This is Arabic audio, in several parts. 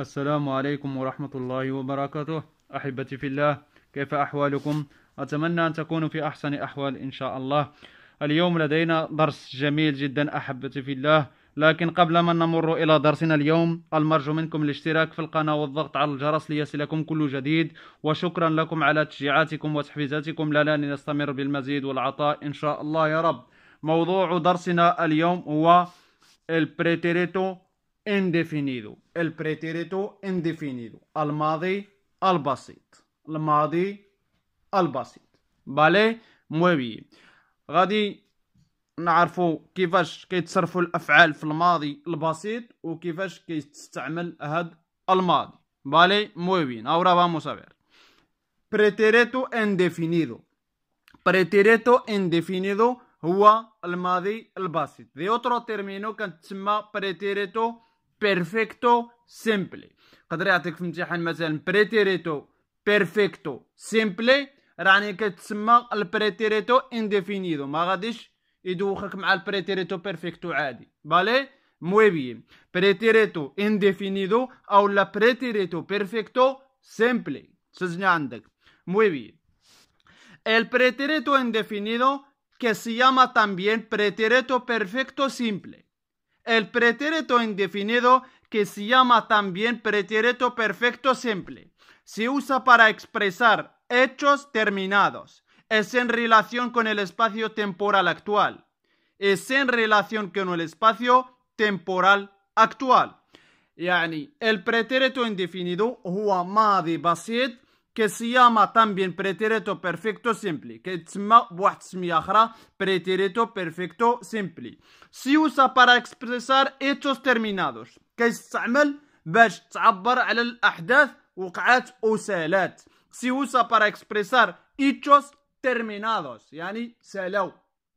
السلام عليكم ورحمة الله وبركاته أحبتي في الله كيف أحوالكم؟ أتمنى أن تكونوا في أحسن أحوال إن شاء الله اليوم لدينا درس جميل جدا أحبتي في الله لكن قبل ما نمر إلى درسنا اليوم المرجو منكم الاشتراك في القناة والضغط على الجرس ليصلكم كل جديد وشكرا لكم على تشجيعاتكم وتحفيزاتكم لنا لنستمر بالمزيد والعطاء إن شاء الله يا رب موضوع درسنا اليوم هو البريتيريتو indefinido, el pretérito indefinido, al madi al basit, al madi al basit. ¿Vale? Muy bien. غادي نعرفوا كيفاش كيتصرفوا الافعال في الماضي البسيط وكيفاش كيستعمل هاد الماضي vale muy bien ahora vamos a ver pretérito indefinido pretérito indefinido هو الماضي البسيط de otro término llama pretérito Perfecto simple. ¿Puedes explicarme, el pretérito perfecto simple? ¿Sabes que el pretérito indefinido, Magadish? y es que con el pretérito perfecto, Vale, muy bien. Pretérito indefinido o la pretérito perfecto simple. Muy bien. El pretérito indefinido que se llama también pretérito perfecto simple el pretérito indefinido que se llama también pretérito perfecto simple. Se usa para expresar hechos terminados. Es en relación con el espacio temporal actual. Es en relación con el espacio temporal actual. El pretérito indefinido indefinido ماضي basit que se llama también pretérito perfecto simple, que es pretérito perfecto simple. Se usa para expresar hechos terminados, que es el se usa para expresar hechos terminados, yani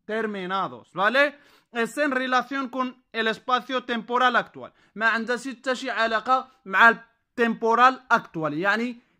terminados, ¿vale? Es en relación con el espacio temporal actual. temporal actual, yani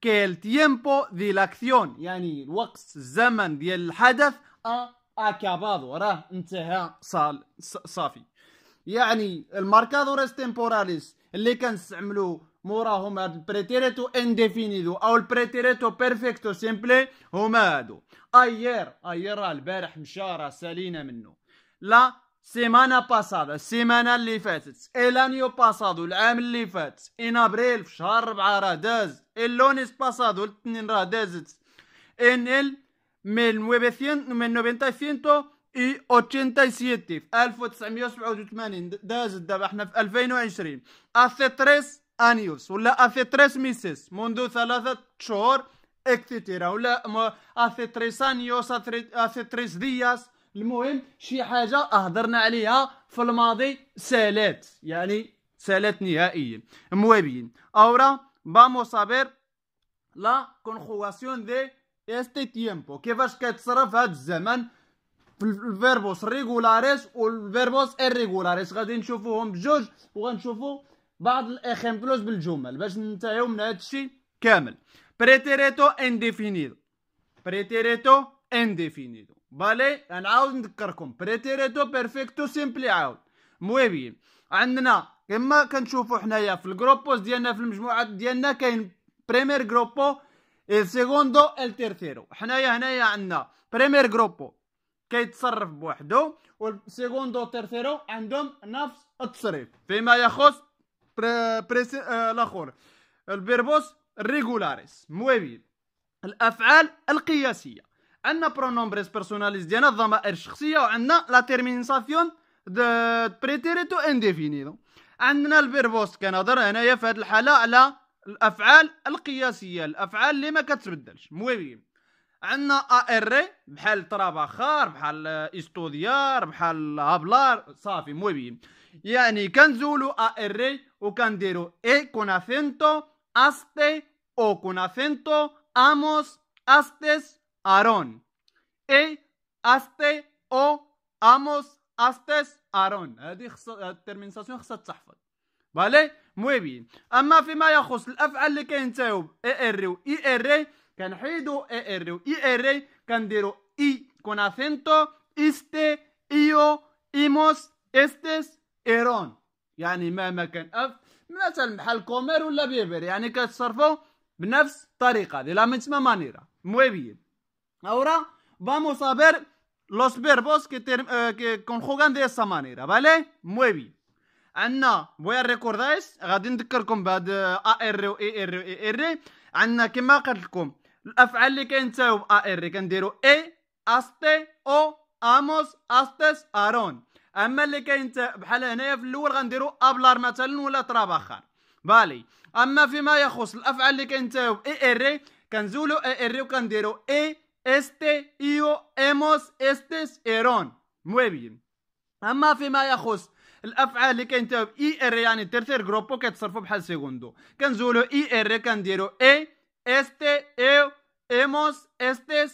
كي التيمبو دي الاكسيون يعني الوقت الزمن ديال الحدث اكابادو راه انتهى صال صافي يعني الماركادوريس تيمبوراليس اللي كنستعملو موراهم هاد البريتيريتو انديفينيدو او البريتيريتو بيرفكتو سيمبلي هما هادو اير اير راه البارح مشى راه سالينا منه لا سيمانا باسادا السيمانه اللي فاتت الانيو باسادو العام اللي فات ان ابريل في شهر 4 راه داز اللونيس باسادو الاثنين راه دازت ان ال 1900 اي 87 في 1987 دازت دابا حنا في 2020 اسي 3 انيوس ولا اسي 3 ميسيس منذ ثلاثة شهور اكتيتيرا ولا اسي 3 انيوس اسي 3 دياس المهم شي حاجه أهضرنا عليها في الماضي سالات يعني سالات نهائيا موابين اورا vamos a لا كونخواسيون دي استي تيمبو كيفاش كتصرف هذا الزمن في الفيربوس ريغولاريس والفيربوس اريغولاريس غادي نشوفوهم بجوج وغنشوفو بعض الاخيمبلوز بالجمل باش ننتهيو من هذا الشيء كامل بريتيريتو انديفينيدو بريتيريتو انديفينيدو بالي نعاود نذكركم بريتيريتو بيرفيكتو سيمبلي عاود مويبي عندنا كما كنشوفوا حنايا في الجروبوز ديالنا في المجموعات ديالنا كاين بريمير جروبو السيغوندو التيرتيرو حنايا هنايا عندنا بريمير جروبو كيتصرف بوحدو والسيغوندو تيرتيرو عندهم نفس التصريف فيما يخص بري... بريس... آه الاخر البيربوس ريغولاريس مويبي الافعال القياسيه عندنا برونومبريز بيرسوناليز ديالنا الضمائر الشخصيه وعندنا لا تيرمينساسيون د بريتيريتو انديفيني عندنا الفيربوست كنهضر هنايا في هذه الحاله على الافعال القياسيه الافعال اللي ما كتبدلش مهم عندنا ار بحال طراباخار بحال استوديار بحال هابلار صافي مهم يعني كنزولو ار وكنديرو اي كون اسينتو استي او كون اسينتو اموس استس Aarón. E aste o amos astes Aarón. هذه خص الترميناسيون خصها تحفظ فالي موي بيان اما فيما يخص الافعال اللي كاين كينتهيو اي e, ار و اي ار إي كنحيدو اي e, ار و اي ار إي كنديرو اي كون اثنتو este ايو ايموس استس ايرون يعني مهما كان اف مثلا بحال كومير ولا بيبر يعني كتصرفوا بنفس الطريقه دي لا مانيرا موي بيان Ahora vamos a ver los verbos que, ter, eh, que conjugan de esa manera, ¿vale? Muy bien. عندنا بويا ريكوردايس غادي نذكركم بهاد ا ار و اي ار و اي ار عندنا كما قلت لكم الافعال اللي كينتهيو ب ا ار كنديرو اي استي او اموس استس ارون اما اللي كينتهي بحال هنايا في الاول غنديرو ابلار مثلا ولا ترابخار بالي اما فيما يخص الافعال اللي كينتهيو ب اي ار كنزولو اي ار وكنديرو اي Este, yo, hemos, este es Muy bien. Ama, fimayajos. El afaal le cantó el IR en el tercer grupo que se fue al segundo. Quien IR, quien dio E, este, yo, e, hemos, este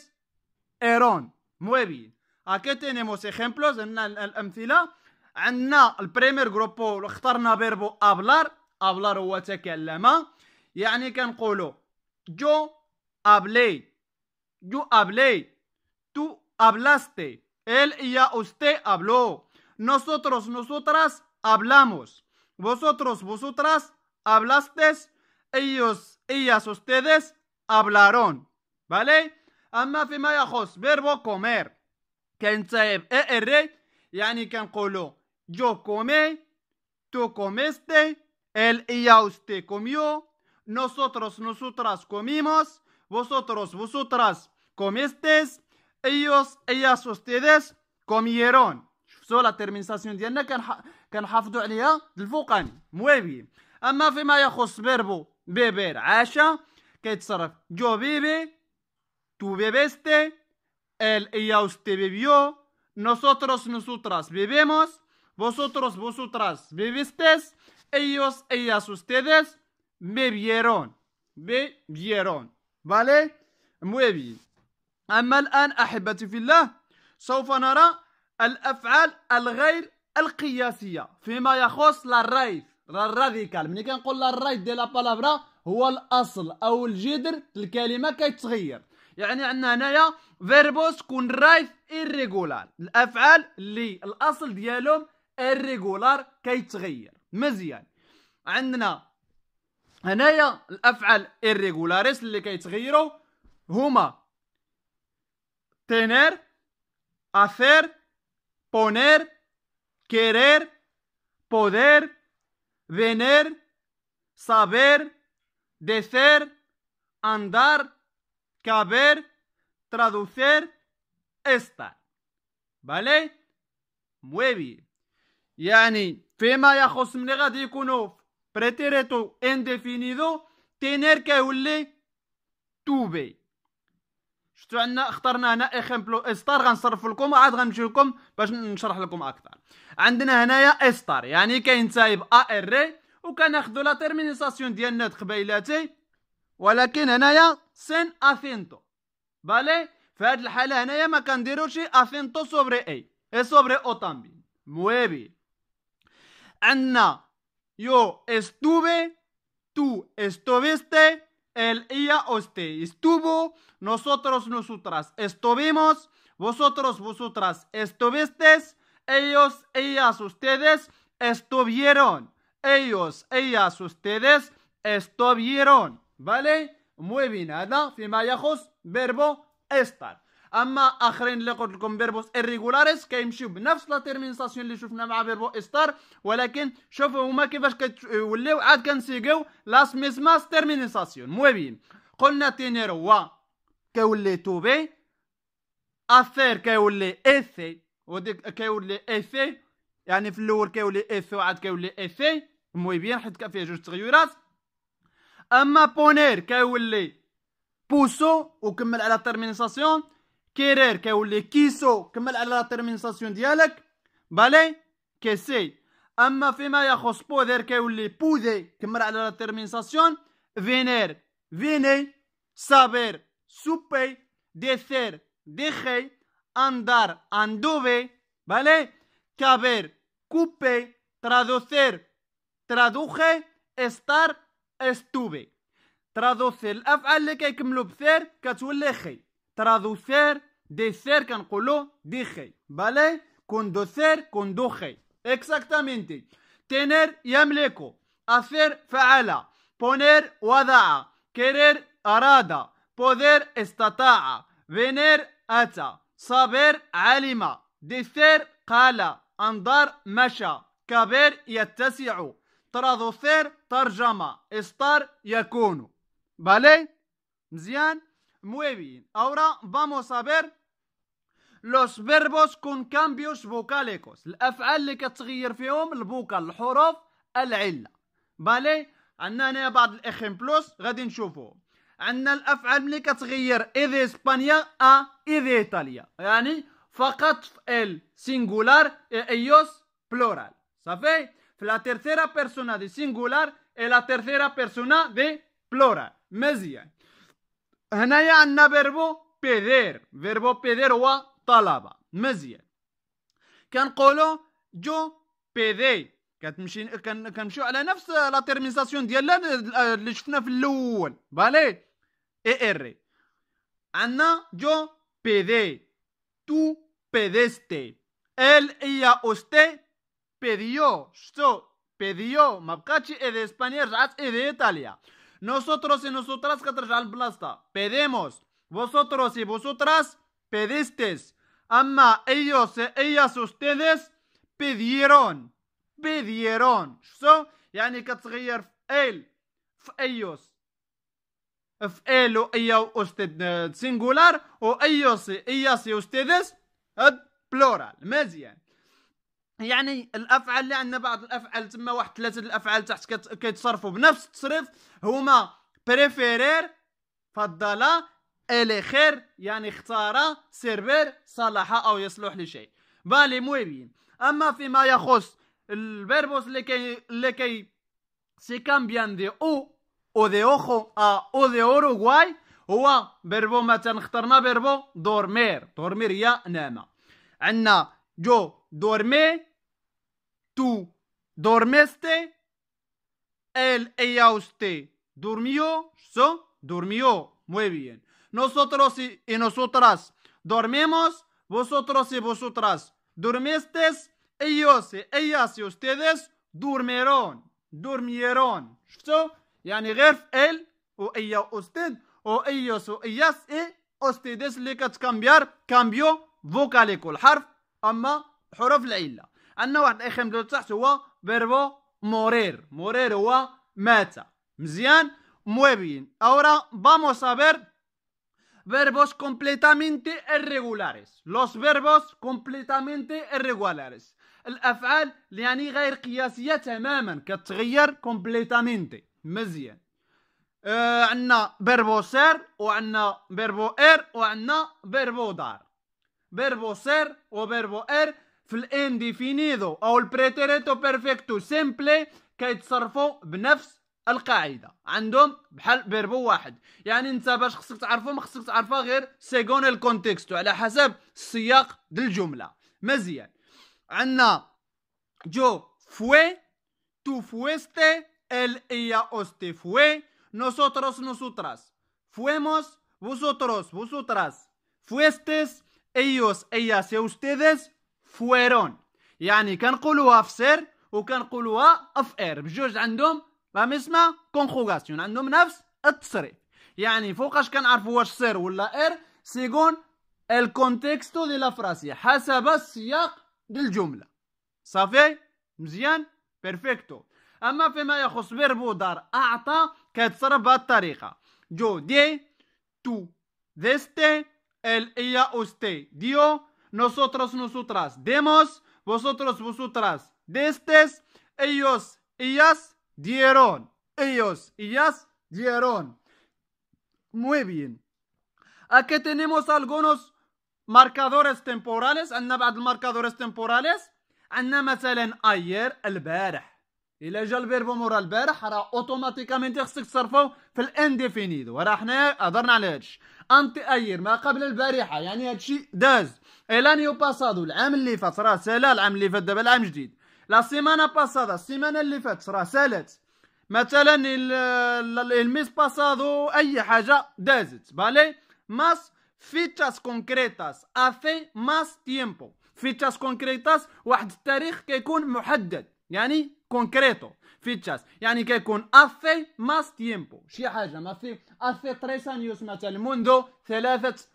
eron Muy bien. Aquí tenemos ejemplos en la emcila. En el primer grupo, lo el verbo hablar. Hablar o hacer el lema. Y aquí Yo hablé. Yo hablé, tú hablaste, él y ya usted habló. Nosotros, nosotras hablamos. Vosotros, vosotras hablasteis. Ellos, ellas, ustedes hablaron. ¿Vale? Amafemayajos, verbo comer. E yo comer. tú en يعني كنقولوا Yo él y ya usted comió, nosotros, nosotras comimos, vosotros, vosotras comisteis, ellos, ellas, ustedes comieron. Solo terminación terminación ديالنا كنحافظوا عليها الفوقاني مويبي اما verbo beber فيربو بيبير Que es Yo tú bebiste él, ella, usted bebió, nosotros, nosotras bebemos, vosotros, vosotras bebisteis, ellos, ellas, ustedes bebieron, bebieron, ¿vale? Muy bien. أما الآن أحبتي في الله سوف نرى الأفعال الغير القياسية فيما يخص للريف الراديكال ملي كنقول للريف ديال لابالابرا هو الأصل أو الجذر الكلمة كيتغير يعني عندنا هنايا فيربوس كون رايف ايريغولار الأفعال اللي الأصل ديالهم ايريغولار كيتغير مزيان عندنا هنايا الأفعال ايريغولاريس اللي كيتغيروا هما tener, hacer, poner, querer, poder, venir, saber, decir, andar, caber, traducir, estar. ¿Vale? Muy bien. يعني فيما ya josmnega غادي pretérito بريتيريتو tener Tener que تو tuve. شفتوا عندنا اخترنا هنا اكزامبلو استار غنصرف لكم عاد غنمشي لكم باش نشرح لكم اكثر عندنا هنايا استار يعني كاين تايب ا ار وكناخذوا لا تيرمينيساسيون ديال ناد قبيلاتي ولكن هنايا سين اثينتو بالي في هاد الحاله هنايا ما كنديروش اثينتو سوبري اي اي سوبري تامبي موبي عندنا يو استوبي تو استوبيستي el ella usted estuvo, nosotros nosotras estuvimos, vosotros vosotras estuvisteis, ellos ellas ustedes estuvieron, ellos ellas ustedes estuvieron, ¿vale? Muy bien, ¿verdad? verbo estar. اما اخرين اللي قلت لكم بيربوس الريجولاريس كيمشيو بنفس لا تيرمينساسيون اللي شفنا مع بيربو استار ولكن شوفوا هما كيفاش كيوليو عاد كنسيقو لاس ميسماس تيرمينساسيون مويبين قلنا تينيرو و كيولي توبي اثير كيولي اثي وديك كيولي اثي يعني في الاول كيولي اثي وعاد كيولي اثي مويبين حيت كان فيه جوج تغيرات اما بونير كيولي بوسو وكمل على تيرمينساسيون Querer que kiso quiso que me la la terminación de vale que se ama femaya cos poder que pude que me la la terminación venir, viene saber supe, decir dejé, andar anduve, vale Caber, haber, cupe, traducir, traduje estar, estuve traducir, afal que hay que me lo traducir decir cancoló dije vale conducir conduje exactamente tener يملكه hacer فعل poner وضع querer أراد poder استطاع venir أتى saber علم دثير قال انظر مشى كبير يتسع تراثير ترجمة استار يكون بالي مزيان Muy bien, ahora vamos a ver los verbos con cambios vocálicos. Los efectos que cambian en ellos el vocálico, el vocálico, el vocálico, el vocálico. ¿Vale? Tenemos algunos ejemplos, vamos a verlos. Tenemos los a, que cambian de España y Italia. ¿Vale? Solo el singular y e ellos plural. ¿sabes? En la tercera persona de singular y la tercera persona de plural. ¿Vale? Bien. هنايا عندنا فيربو بيدير فيربو بيدير هو طلبة مزيان كنقولو جو بيدي كتمشي كنمشيو على نفس لا تيرمينساسيون ديال اللي شفنا في الاول بالي اي er. ار عندنا جو بيدي تو بيديستي ال ايا اوستي بيديو شتو بيديو ما بقاتش ايدي اسبانيا رجعت ايدي ايطاليا nosotros y nosotras catrachal blasta, pedimos. vosotros y vosotras pedisteis, ama ellos y e ellas ustedes pidieron, pidieron, so, ya ni f el f ellos, el, o ella usted eh, singular, o ellos ellas y ustedes eh, plural, يعني الافعال اللي عندنا بعض الافعال تما واحد ثلاثه الافعال تحت كيتصرفوا بنفس التصريف هما بريفيرير فضل خير يعني اختار سيرفر صلح او يصلح لشيء بالي مويبين اما فيما يخص الفيربوس اللي كي اللي كي سي كامبيان دي او او دي اوخو او دي اوروغواي هو بيربو مثلا اخترنا بيربو دورمير دورمير هي نامه عندنا جو Dorme, tú dormiste, él, ella, usted durmió, so, durmió. Muy bien. Nosotros y, nosotras dormimos, vosotros y vosotras dormiste, ellos y ellas y ustedes durmieron, durmieron. So, yani غير él o ella, usted o ellos o ellas y ustedes le cambiar, cambió vocalico el harf, ama حروف العله ان واحد الاخيم تحت هو فيربو مورير مورير هو مات مزيان مويبين ahora vamos a ver verbos completamente irregulares los verbos completamente irregulares الافعال اللي يعني غير قياسيه تماما كتغير كومبليتامينتي مزيان آه عندنا فيربو سير وعندنا فيربو اير er، وعندنا فيربو دار فيربو سير وفيربو اير في الانديفينيدو او البريتيريتو بيرفكتو سيمبلي كيتصرفوا بنفس القاعده عندهم بحال بيربو واحد يعني انت باش خصك تعرفو ما خصك تعرفها غير سيغون الكونتيكستو على حسب السياق ديال الجمله مزيان عندنا جو فوي تو فويستي ال ايا اوستي فوي نوسوتروس نوسوتراس فويموس vosotros vosotras fuestes ellos ellas y ustedes فويرون يعني كنقولوها في سير وكنقولوها في اير بجوج عندهم ما اسمها كونخوغاسيون عندهم نفس التصريف يعني فوقاش كنعرفوا واش سير ولا اير سيكون الكونتكستو ديال الفراسية حسب السياق ديال الجملة صافي مزيان بيرفكتو اما فيما يخص فيرب دار اعطى كتصرف بهذه الطريقة جو دي تو ذيستي ال ايا اوستي ديو nosotros, nosotras. Demos, vosotros, vosotras. Destes, ellos, ellas dieron. Ellos, ellas dieron. Muy bien. Aquí tenemos algunos marcadores temporales. And marcadores temporales. ayer, el ayer, الا جا الفيربو مورا البارح راه اوتوماتيكامنت خصك تصرفو في الانديفينيد وراه حنا هضرنا على هادشي انتي اير ما قبل البارحه يعني هادشي داز الانيو باسادو العام اللي فات راه سالا العام اللي فات دابا العام جديد لا سيمانا باسادا السيمانه اللي فات راه سالات مثلا الميس باسادو اي حاجه دازت بالي ماس فيتشاس كونكريتاس افي ماس تيمبو فيتشاس كونكريتاس واحد التاريخ كيكون محدد يعني concreto fichas يعني كيكون افي ماس تيمبو شي حاجه ما في افي tres años مثلا منذ ثلاثه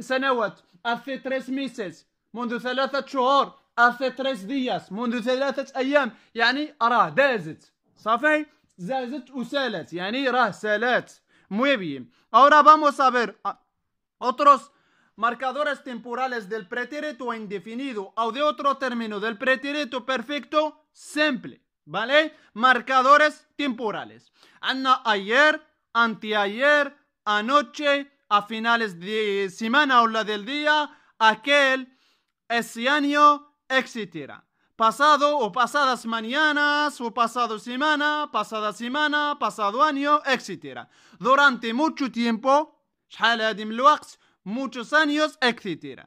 سنوات افي تريس ميسيس منذ ثلاثه شهور افي تريس días منذ ثلاثه ايام يعني راه دازت صافي زازت وسالت يعني راه سالات muy bien ahora vamos a ver marcadores temporales del pretérito e indefinido o de otro término del pretérito perfecto simple, ¿vale? Marcadores temporales. Anna ayer, anteayer, anoche, a finales de semana o la del día, aquel, ese año, etcétera pasado o pasadas mañanas o pasado semana, pasada semana, pasado año, etc. Durante mucho tiempo, muchos años, etc.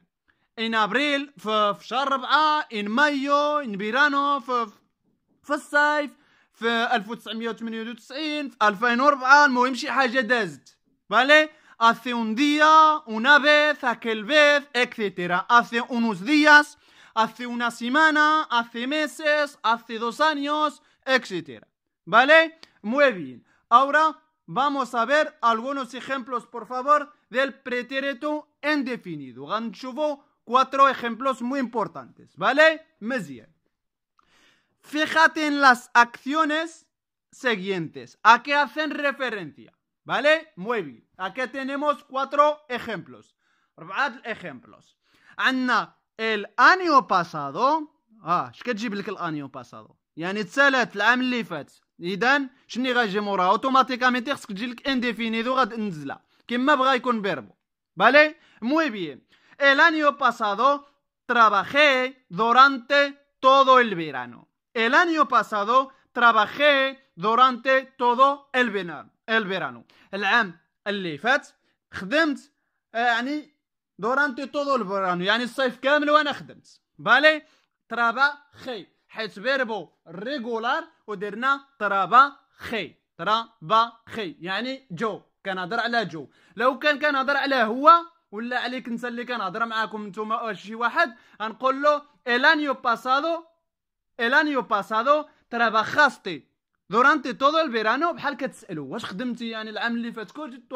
En abril, en mayo, en verano, en 1998, 2004, ¿Vale? Hace un día, una vez, aquel vez, etc. Hace unos días, hace una semana, hace meses, hace dos años, etc. ¿Vale? Muy bien. Ahora vamos a ver algunos ejemplos, por favor, del pretérito indefinido. Ganchuvo, cuatro ejemplos muy importantes, ¿vale? Mesie. Fíjate en las acciones siguientes. ¿A qué hacen referencia? ¿Vale? Muy bien. Aquí tenemos cuatro ejemplos. Ejemplos. Anna, el año pasado. Ah, ¿qué el año pasado? يعني تسالات العام اللي فات اذا شنو Automáticamente موراها que خصك تجي لك انديفينيدو que a y con verbo. ¿Vale? Muy bien. El año pasado trabajé durante todo el verano. El año pasado trabajé durante todo el verano. El verano. العام اللي فات خدمت يعني durante todo el verano يعني الصيف كامل وانا خدمت. بالي verbo regular فيربو ريغولار ودرنا trabajé trabajé يعني yo كنهضر على جو لو كان كنهضر على هو ولا عليك انت اللي كنهضر معاكم نتوما شي واحد غنقول له الانيو باسادو الانيو باسادو تراباخاستي دورانتي طول الفيرانو بحال كتسالو واش خدمتي يعني العام اللي فات كنت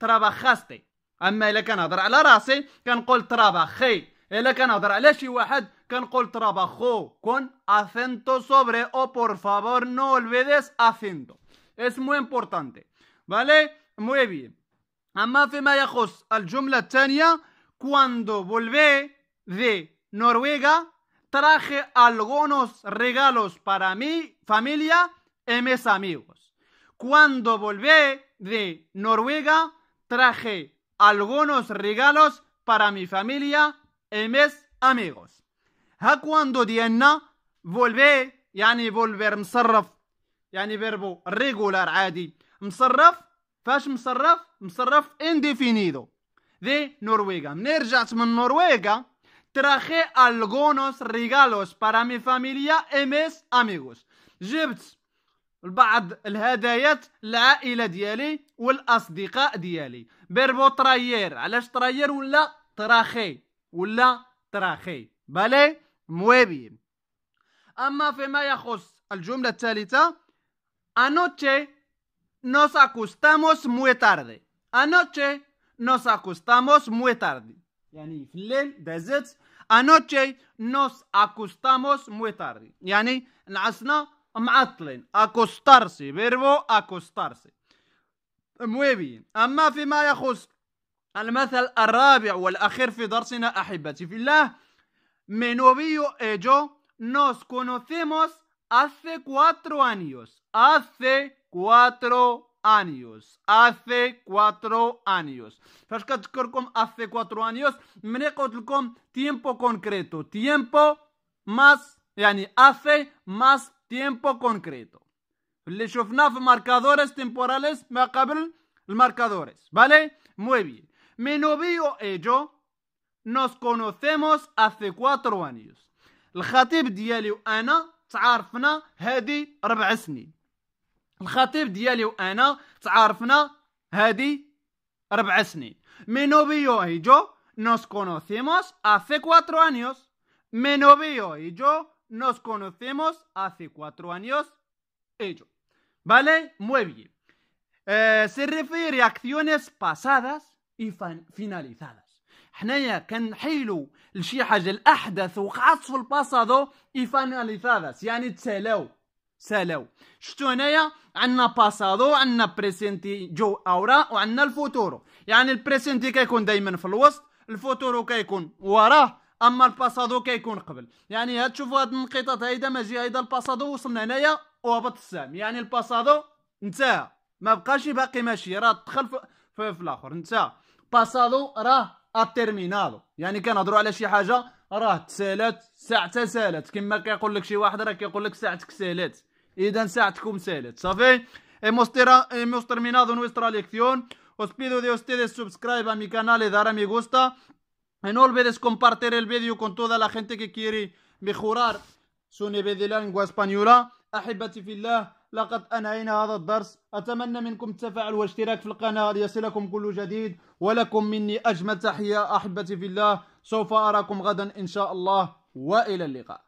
تراباخاستي اما الا كنهضر على راسي كنقول تراباخي الا كنهضر على شي واحد كنقول تراباخو كون اثنتو سوبري او بور فابور نو اولفيديس افنتو اسمو امبورتانتي فالي Muy bien. Amafemayajos al jumla tania, cuando volví de Noruega, traje algunos regalos para mi familia y mis amigos. Cuando volví de Noruega, traje algunos regalos para mi familia y mis amigos. Diana volví, ya ni volver, volver ya ni verbo regular, adi, مصرف فاش مصرف مصرف انديفينيدو دي نرويجا منين رجعت من نرويجا تراخي الغونوس ريغالوس بارا مي فاميليا اميس اميغوس جبت بعض الهدايات العائله ديالي والاصدقاء ديالي بيربو تراير علاش تراير ولا تراخي ولا تراخي بالي موابي اما فيما يخص الجمله الثالثه انوتي Nos acostamos muy tarde. Anoche nos acostamos muy tarde. anoche nos acostamos muy tarde. Yani nasna معطلين acostarse verbo acostarse muy bien أما فيما يخص المثل الرابع والأخير في درسنا أحبتي في الله mi novio y e yo nos conocemos hace cuatro años, hace cuatro años, hace cuatro años. hace cuatro años, me tiempo concreto, tiempo más, hace más tiempo concreto. ofnaf marcadores temporales, me los marcadores, ¿vale? Muy bien. Mi novio y yo nos conocemos hace cuatro años. El ana. تعارفنا هادي ربع y yo nos conocemos hace cuatro años no novio y yo nos conocemos hace cuatro años ello vale muy bien eh, se refiere a acciones pasadas y finalizadas حنايا كنحيلوا لشي حاجه الاحدث وقعت في الباسادو ايفاناليزاداس يعني تسالاو سالاو شفتو هنايا عندنا باسادو عندنا بريسنتي جو اورا وعندنا الفوتورو يعني البريسنتي كيكون دائما في الوسط الفوتورو كيكون وراه اما الباسادو كيكون قبل يعني هاد تشوفوا هاد النقطات هيدا ماجي هيدا الباسادو وصلنا هنايا وهبط السهم يعني الباسادو انتهى ما بقاش باقي ماشي راه دخل في, في, في الاخر انتهى باسادو راه اترمينادو يعني كنهضروا على شي حاجه راه تسالات ساعتها سالات كما كيقول لك شي واحد راه كيقول لك ساعتك سالات اذا ساعتكم سالات صافي hemos, hemos terminado ليكسيون lección os دي de سبسكرايب subscribe a mi canal y dar a me gusta y no olvides compartir el vídeo con toda la gente que quiere mejorar su احبتي في الله لقد انهينا هذا الدرس اتمنى منكم التفاعل والاشتراك في القناه ليصلكم كل جديد ولكم مني أجمل تحية أحبتي في الله سوف أراكم غدا إن شاء الله وإلى اللقاء